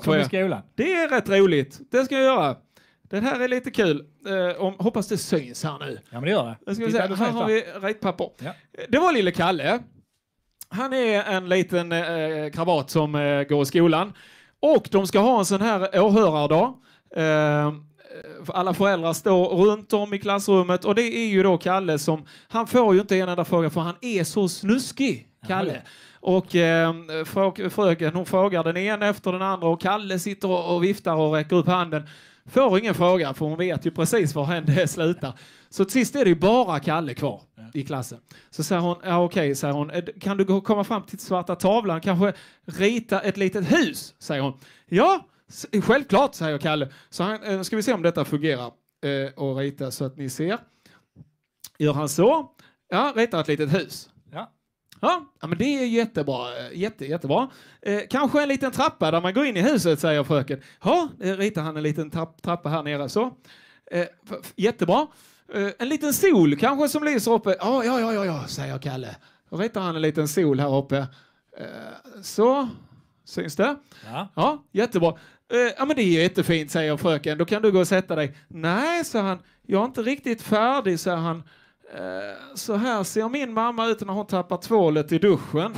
Stockholm i skolan. Det är rätt roligt. Det ska jag göra. Den här är lite kul. Eh, om, hoppas det syns här nu. Ja, men det gör det. ska vi se. Här har vi rättpapper. Ja. Eh, det var lille Kalle. Han är en liten eh, krabat som eh, går i skolan. Och de ska ha en sån här åhörardag. Eh, alla föräldrar står runt om i klassrummet och det är ju då Kalle som, han får ju inte en enda fråga för han är så snuskig, Kalle. Ja, och eh, fröken hon frågar den ena efter den andra och Kalle sitter och, och viftar och räcker upp handen. Får ingen fråga för hon vet ju precis var hen slutar. Så till sist är det ju bara Kalle kvar i klassen. Så säger hon, ja okej, säger hon, kan du komma fram till svarta tavlan, kanske rita ett litet hus, säger hon. Ja, självklart, säger Kalle. Så han, eh, ska vi se om detta fungerar eh, och rita så att ni ser. Gör han så, ja, ritar ett litet hus. Ja, men det är jättebra. Eh, jätte, jättebra. Eh, kanske en liten trappa där man går in i huset, säger fröken. Ja, eh, ritar han en liten trapp, trappa här nere. Så. Eh, jättebra. Eh, en liten sol kanske som lyser uppe. Ja, ja, ja, ja, ja, säger Kalle. Då ritar han en liten sol här uppe. Eh, så, syns det? Ja. ja jättebra. ja, men det är jättefint, säger fröken. Då kan du gå och sätta dig. Nej, sa han. Jag är inte riktigt färdig, säger han. Eh, så här ser min mamma ut när hon tappar tvålet i duschen.